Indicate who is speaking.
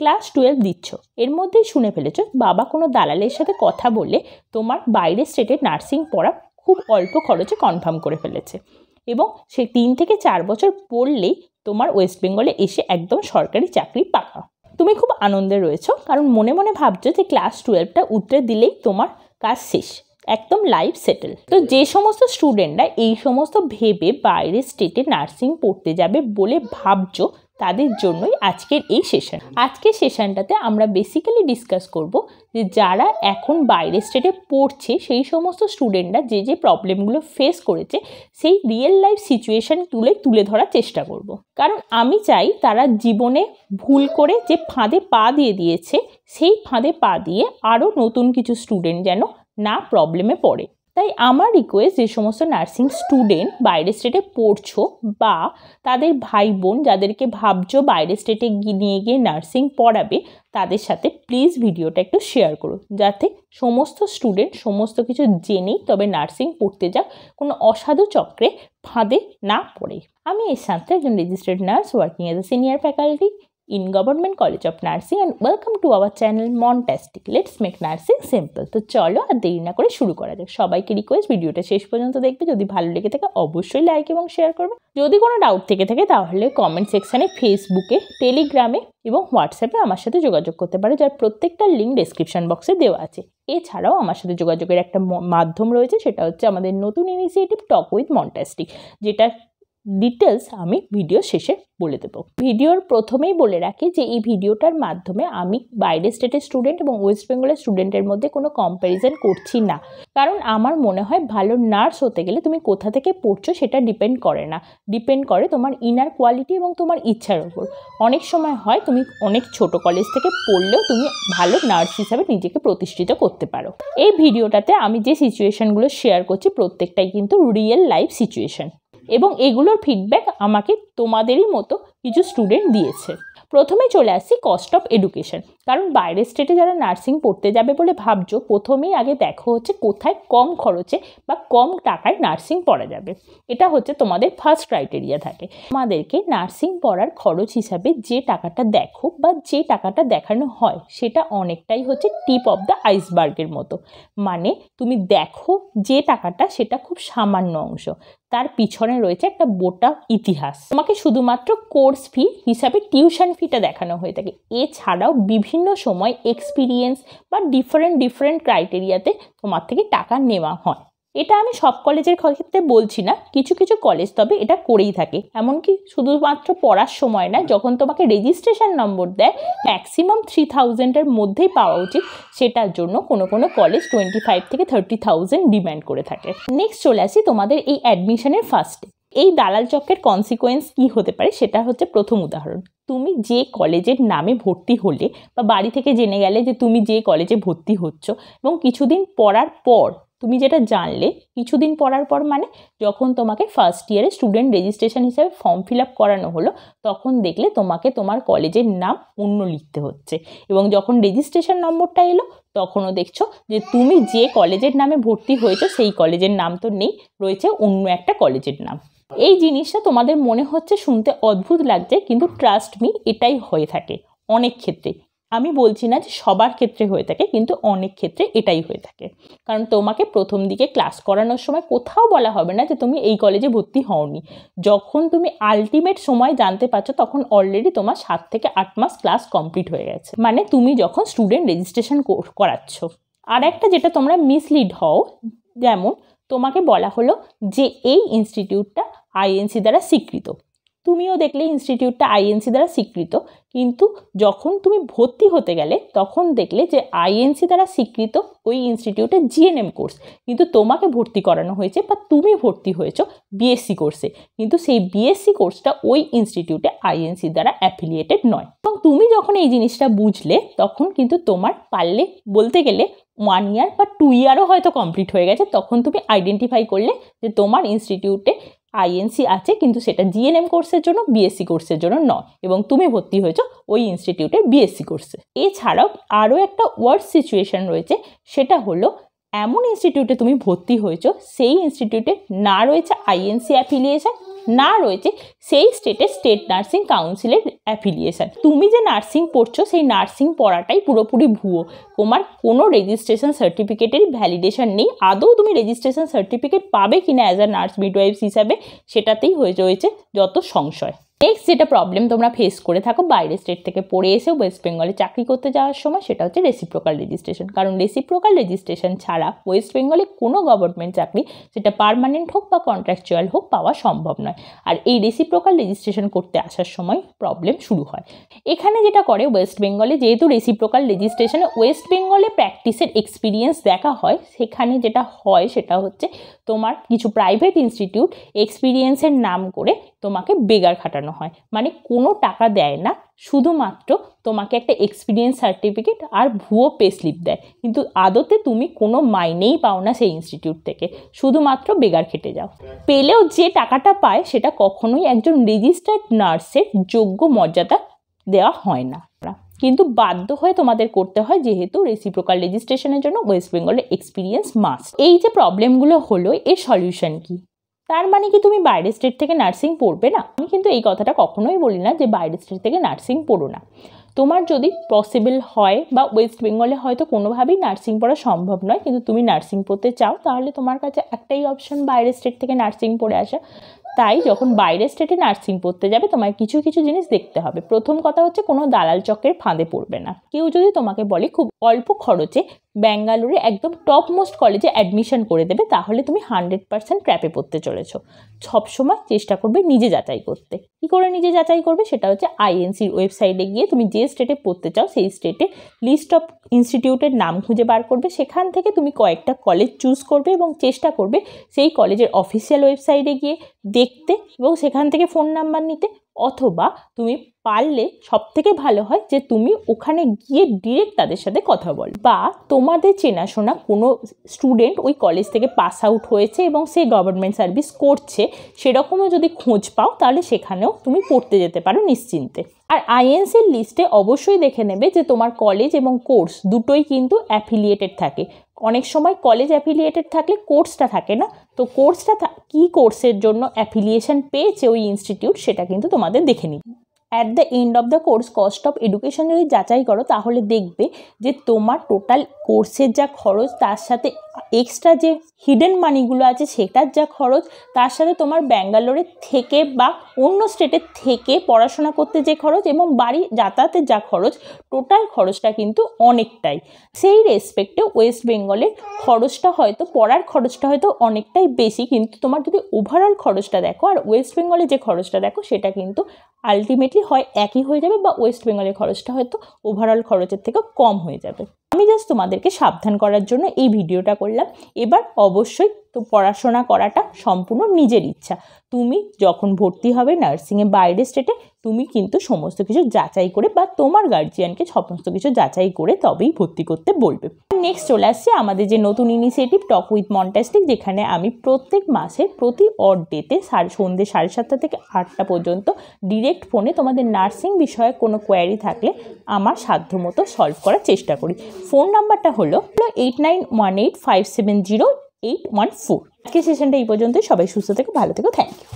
Speaker 1: Class twelve দিচ্ছ এর মধ্যেই শুনে ফেলেছ বাবা কোনো দালালের সাথে কথা বলে তোমার বাইরের স্টেটে নার্সিং পড়া খুব অল্প খরচে কনফার্ম করে ফেলেছে এবং সে তিন থেকে চার বছর পড়লেই তোমার ওয়েস্ট বেঙ্গলে এসে একদম সরকারি চাকরি পাকা তুমি খুব আনন্দে রয়েছো কারণ মনে মনে ভাবছো যে ক্লাস টুয়েলভটা উত্তরে দিলেই তোমার কাজ শেষ একদম লাইফ সেটেল তো যে সমস্ত স্টুডেন্টরা এই সমস্ত ভেবে বাইরের স্টেটে নার্সিং পড়তে যাবে বলে ভাবছো তাদের জন্যই আজকের এই সেশন আজকের সেশনটাতে আমরা বেসিক্যালি ডিসকাস করব যে যারা এখন বাইরের স্টেটে পড়ছে সেই সমস্ত স্টুডেন্টরা যে যে প্রবলেমগুলো ফেস করেছে সেই রিয়েল লাইফ সিচুয়েশান তুলে তুলে ধরার চেষ্টা করব। কারণ আমি চাই তারা জীবনে ভুল করে যে ফাঁদে পা দিয়ে দিয়েছে সেই ফাঁদে পা দিয়ে আরও নতুন কিছু স্টুডেন্ট যেন না প্রবলেমে পড়ে তাই আমার রিকোয়েস্ট যে সমস্ত নার্সিং স্টুডেন্ট বাইরের স্টেটে পড়ছো বা তাদের ভাই বোন যাদেরকে ভাবছো বাইরের স্টেটে নিয়ে গিয়ে নার্সিং পড়াবে তাদের সাথে প্লিজ ভিডিওটা একটু শেয়ার করো যাতে সমস্ত স্টুডেন্ট সমস্ত কিছু জেনেই তবে নার্সিং পড়তে যাক কোনো অসাধু চক্রে ফাঁদে না পড়ে আমি এর সাথে একজন registered nurse working as a senior faculty in Government College of Nursing and welcome to our channel Montastic. Let's make nursing simple. তো চলো আর দেরি না করে শুরু করা যাক সবাইকে রিকোয়েস্ট ভিডিওটা শেষ পর্যন্ত দেখবে যদি ভালো লেগে থাকে অবশ্যই লাইক এবং শেয়ার করবে যদি কোনো ডাউট থেকে থাকে তাহলে কমেন্ট সেকশানে ফেসবুকে টেলিগ্রামে এবং হোয়াটসঅ্যাপে আমার সাথে যোগাযোগ করতে পারে যার প্রত্যেকটা লিঙ্ক ডেসক্রিপশন বক্সে দেওয়া আছে এছাড়াও আমার সাথে যোগাযোগের একটা মাধ্যম রয়েছে সেটা হচ্ছে আমাদের নতুন ইনিশিয়েটিভ টক উইথ মন্টাস্টিক যেটা ডিটেলস আমি ভিডিও শেষে বলে দেব ভিডিওর প্রথমেই বলে রাখি যে এই ভিডিওটার মাধ্যমে আমি বাইরের স্টেটের স্টুডেন্ট এবং ওয়েস্ট বেঙ্গলের স্টুডেন্টের মধ্যে কোনো কম্প্যারিজন করছি না কারণ আমার মনে হয় ভালো নার্স হতে গেলে তুমি কোথা থেকে পড়ছো সেটা ডিপেন্ড করে না ডিপেন্ড করে তোমার ইনার কোয়ালিটি এবং তোমার ইচ্ছার উপর অনেক সময় হয় তুমি অনেক ছোট কলেজ থেকে পড়লেও তুমি ভালো নার্স হিসাবে নিজেকে প্রতিষ্ঠিত করতে পারো এই ভিডিওটাতে আমি যে সিচুয়েশানগুলো শেয়ার করছি প্রত্যেকটাই কিন্তু রিয়েল লাইফ সিচুয়েশান এবং এগুলোর ফিডব্যাক আমাকে তোমাদেরই মতো কিছু স্টুডেন্ট দিয়েছে প্রথমে চলে আসি কস্ট অফ এডুকেশন কারণ বাইরের স্টেটে যারা নার্সিং পড়তে যাবে বলে ভাবছো প্রথমেই আগে দেখো হচ্ছে কোথায় কম খরচে বা কম টাকায় নার্সিং পড়া যাবে এটা হচ্ছে তোমাদের ফার্স্ট ক্রাইটেরিয়া থাকে আমাদেরকে নার্সিং পড়ার খরচ হিসাবে যে টাকাটা দেখো বা যে টাকাটা দেখানো হয় সেটা অনেকটাই হচ্ছে টিপ অফ দ্য আইসবার্গের মতো মানে তুমি দেখো যে টাকাটা সেটা খুব সামান্য অংশ তার পিছনে রয়েছে একটা বোটা ইতিহাস তোমাকে শুধুমাত্র কোর্স ফি হিসাবে টিউশন ফিটা দেখানো হয়ে থাকে এছাড়াও বিভিন্ন সময় এক্সপিরিয়েন্স বা ডিফারেন্ট ডিফারেন্ট ক্রাইটেরিয়াতে তোমার থেকে টাকা নেওয়া হয় এটা আমি সব কলেজের ক্ষেত্রে বলছি না কিছু কিছু কলেজ তবে এটা করেই থাকে এমনকি শুধুমাত্র পড়ার সময় না যখন তোমাকে রেজিস্ট্রেশন নম্বর দেয় ম্যাক্সিমাম থ্রি থাউজেন্ডের মধ্যেই পাওয়া উচিত সেটার জন্য কোনো কোনো কলেজ টোয়েন্টি ফাইভ থেকে থার্টি থাউজেন্ড ডিম্যান্ড করে থাকে নেক্সট চলে আসি তোমাদের এই অ্যাডমিশনের ফার্স্টে এই দালাল চক্রের কনসিকোয়েন্স কী হতে পারে সেটা হচ্ছে প্রথম উদাহরণ তুমি যে কলেজের নামে ভর্তি হলে বা বাড়ি থেকে জেনে গেলে যে তুমি যে কলেজে ভর্তি হচ্ছ এবং কিছুদিন পড়ার পর তুমি যেটা জানলে কিছুদিন পড়ার পর মানে যখন তোমাকে ফার্স্ট ইয়ারে স্টুডেন্ট রেজিস্ট্রেশন হিসেবে ফর্ম ফিল আপ করানো হলো তখন দেখলে তোমাকে তোমার কলেজের নাম অন্য লিখতে হচ্ছে এবং যখন রেজিস্ট্রেশন নম্বরটা এলো তখনও দেখছো যে তুমি যে কলেজের নামে ভর্তি হয়েছো সেই কলেজের নাম তো নেই রয়েছে অন্য একটা কলেজের নাম এই জিনিসটা তোমাদের মনে হচ্ছে শুনতে অদ্ভুত লাগছে কিন্তু ট্রাস্ট মি এটাই হয়ে থাকে অনেক ক্ষেত্রে আমি বলছি না যে সবার ক্ষেত্রে হয়ে থাকে কিন্তু অনেক ক্ষেত্রে এটাই হয়ে থাকে কারণ তোমাকে প্রথম দিকে ক্লাস করানোর সময় কোথাও বলা হবে না যে তুমি এই কলেজে ভর্তি হওনি যখন তুমি আলটিমেট সময় জানতে পারছো তখন অলরেডি তোমার সাত থেকে আট মাস ক্লাস কমপ্লিট হয়ে গেছে মানে তুমি যখন স্টুডেন্ট রেজিস্ট্রেশন করাচ্ছ আর একটা যেটা তোমরা মিসলিড হও যেমন তোমাকে বলা হলো যে এই ইনস্টিটিউটটা আইএনসি দ্বারা স্বীকৃত তুমিও দেখলে ইনস্টিটিউটটা আইএনসি দ্বারা স্বীকৃত কিন্তু যখন তুমি ভর্তি হতে গেলে তখন দেখলে যে আইএনসি দ্বারা স্বীকৃত ওই ইনস্টিটিউটে জিএনএম কোর্স কিন্তু তোমাকে ভর্তি করানো হয়েছে বা তুমি ভর্তি হয়েছ বিএসসি কোর্সে কিন্তু সেই বিএসসি কোর্সটা ওই ইনস্টিটিউটে আইএনসি দ্বারা অ্যাফিলিয়েটেড নয় এবং তুমি যখন এই জিনিসটা বুঝলে তখন কিন্তু তোমার পারলে বলতে গেলে ওয়ান ইয়ার বা টু ইয়ারও হয়তো কমপ্লিট হয়ে গেছে তখন তুমি আইডেন্টিফাই করলে যে তোমার ইনস্টিটিউটে আইএনসি আছে কিন্তু সেটা জিএনএম কোর্সের জন্য বিএসসি কোর্সের জন্য নয় এবং তুমি ভর্তি হয়েছো ওই ইনস্টিটিউটের বিএসসি কোর্সে এছাড়াও আরও একটা ওয়ার্ড সিচুয়েশান রয়েছে সেটা হলো এমন ইনস্টিটিউটে তুমি ভর্তি হয়েছো সেই ইনস্টিটিউটে না রয়েছে আইএনসি অ্যাফিলিয়েশন না রয়েছে সেই স্টেটে স্টেট নার্সিং কাউন্সিলের অ্যাফিলিয়েশন তুমি যে নার্সিং পড়ছো সেই নার্সিং পড়াটাই পুরোপুরি ভুয়ো তোমার কোনো রেজিস্ট্রেশন সার্টিফিকেটের ভ্যালিডেশন নেই আদৌ তুমি রেজিস্ট্রেশন সার্টিফিকেট পাবে কিনা অ্যাজ আ নার্স মিডওয়াইফস হিসাবে সেটাতেই হয়ে রয়েছে যত সংশয় নেক্সট যেটা প্রবলেম তোমরা ফেস করে থাকো বাইরের স্টেট থেকে পড়ে এসে ওয়েস্ট বেঙ্গলে চাকরি করতে যাওয়ার সময় সেটা হচ্ছে রেসিপ্রোকাল রেজিস্ট্রেশন কারণ রেসিপ্রোকাল রেজিস্ট্রেশন ছাড়া ওয়েস্ট বেঙ্গলে কোনো গভর্নমেন্ট চাকরি সেটা পারমানেন্ট হোক বা কন্ট্রাকচুয়াল হোক পাওয়া সম্ভব নয় আর এই রেসিপ্রোকাল রেজিস্ট্রেশন করতে আসার সময় প্রবলেম শুরু হয় এখানে যেটা করে ওয়েস্ট বেঙ্গলে যেহেতু রেসিপ্রোকাল রেজিস্ট্রেশনে ওয়েস্ট বেঙ্গলে প্র্যাকটিসের এক্সপিরিয়েন্স দেখা হয় সেখানে যেটা হয় সেটা হচ্ছে তোমার কিছু প্রাইভেট ইনস্টিটিউট এক্সপিরিয়েন্সের নাম করে তোমাকে বেগার খাটানো হয় মানে কোনো টাকা দেয় না শুধুমাত্র তোমাকে একটা এক্সপিরিয়েন্স সার্টিফিকেট আর ভুয়ো পে স্লিপ দেয় কিন্তু আদতে তুমি কোনো মাইনেই পাও না সেই ইনস্টিটিউট থেকে শুধুমাত্র বেগার খেটে যাও পেলেও যে টাকাটা পায় সেটা কখনোই একজন রেজিস্টার্ড নার্সের যোগ্য মর্যাদা দেওয়া হয় না কিন্তু বাধ্য হয়ে তোমাদের করতে হয় যেহেতু রেসিপ্রোকাল রেজিস্ট্রেশনের জন্য ওয়েস্ট বেঙ্গলের এক্সপিরিয়েন্স মাস্ট এই যে প্রবলেমগুলো হলো এর সলিউশন কী তার মানে কি তুমি বাইরের স্টেট থেকে নার্সিং পড়বে না আমি কিন্তু এই কথাটা কখনোই বলি না যে বাইরের স্টেট থেকে নার্সিং পড়ো না তোমার যদি পসিবল হয় বা ওয়েস্ট বেঙ্গলে হয়তো কোনোভাবেই নার্সিং পড়া সম্ভব নয় কিন্তু তুমি নার্সিং পড়তে চাও তাহলে তোমার কাছে একটাই অপশন বাইরের স্টেট থেকে নার্সিং পড়ে আসা তাই যখন বাইরের স্টেটে নার্সিং পড়তে যাবে তোমায় কিছু কিছু জিনিস দেখতে হবে প্রথম কথা হচ্ছে কোনো দালাল চক্রের ফাঁদে পড়বে না কেউ যদি তোমাকে বলে খুব অল্প খরচে ব্যাঙ্গালোরে একদম টপ মোস্ট কলেজে অ্যাডমিশন করে দেবে তাহলে তুমি হান্ড্রেড পার্সেন্ট ট্র্যাপে পড়তে চলেছ সবসময় চেষ্টা করবে নিজে যাচাই করতে কি করে নিজে যাচাই করবে সেটা হচ্ছে আইএনসির ওয়েবসাইটে গিয়ে তুমি যে স্টেটে পড়তে চাও সেই স্টেটে লিস্ট অফ ইনস্টিটিউটের নাম খুঁজে বার করবে সেখান থেকে তুমি কয়েকটা কলেজ চুজ করবে এবং চেষ্টা করবে সেই কলেজের অফিসিয়াল ওয়েবসাইটে গিয়ে দেখতে এবং সেখান থেকে ফোন নাম্বার নিতে অথবা তুমি পারলে সব থেকে ভালো হয় যে তুমি ওখানে গিয়ে ডিরেক্ট তাদের সাথে কথা বল বা তোমাদের চেনাশোনা কোনো স্টুডেন্ট ওই কলেজ থেকে পাস আউট হয়েছে এবং সে গভর্নমেন্ট সার্ভিস করছে সেরকমও যদি খোঁজ পাও তাহলে সেখানেও তুমি পড়তে যেতে পারো নিশ্চিন্তে আর আইএনসির লিস্টে অবশ্যই দেখে নেবে যে তোমার কলেজ এবং কোর্স দুটোই কিন্তু অ্যাফিলিয়েটেড থাকে অনেক সময় কলেজ অ্যাফিলিয়েটেড থাকলে কোর্সটা থাকে না তো কোর্সটা কি কোর্সের জন্য অ্যাফিলিয়েশন পেয়েছে ওই ইনস্টিটিউট সেটা কিন্তু তোমাদের দেখে নিই at the end of the course cost of education যদি যাচাই করো তাহলে দেখবে যে তোমার টোটাল কোর্সের যা খরচ তার সাথে এক্সট্রা যে হিডেন মানিগুলো আছে সেটার যা খরচ তার সাথে তোমার ব্যাঙ্গালোরের থেকে বা অন্য স্টেটের থেকে পড়াশোনা করতে যে খরচ এবং বাড়ি যাতায়াতের যা খরচ টোটাল খরচটা কিন্তু অনেকটাই সেই রেসপেক্টে ওয়েস্ট বেঙ্গলের খরচটা হয়তো পড়ার খরচটা হয়তো অনেকটাই বেশি কিন্তু তোমার যদি ওভারঅল খরচটা দেখো আর ওয়েস্ট বেঙ্গলে যে খরচটা দেখো সেটা কিন্তু আলটিমেটলি হয় একই হয়ে যাবে বা ওয়েস্ট বেঙ্গলের খরচটা হয়তো ওভারঅল খরচের থেকেও কম হয়ে যাবে আমি জাস্ট তোমাদেরকে সাবধান করার জন্য এই ভিডিওটা করলাম এবার অবশ্যই তো পড়াশোনা করাটা সম্পূর্ণ নিজের ইচ্ছা তুমি যখন ভর্তি হবে নার্সিংয়ে বাইরে স্টেটে তুমি কিন্তু সমস্ত কিছু যাচাই করে বা তোমার গার্জিয়ানকে সমস্ত কিছু যাচাই করে তবেই ভর্তি করতে বলবে নেক্সট চলে আসছে আমাদের যে নতুন ইনিশিয়েটিভ টক উইথ মন্টাস্টিক যেখানে আমি প্রত্যেক মাসে প্রতি অড ডেতে সাড়ে সন্ধ্যে সাড়ে সাতটা থেকে আটটা পর্যন্ত ডিরেক্ট ফোনে তোমাদের নার্সিং বিষয়ে কোনো কোয়ারি থাকলে আমার সাধ্যমতো সলভ করার চেষ্টা করি ফোন নাম্বারটা হলো eight nine one eight five seven zero eight one four আজকে সেশনটা এই পর্যন্ত সবাই সুস্থ থেকে ভালো থেকো থ্যাংক ইউ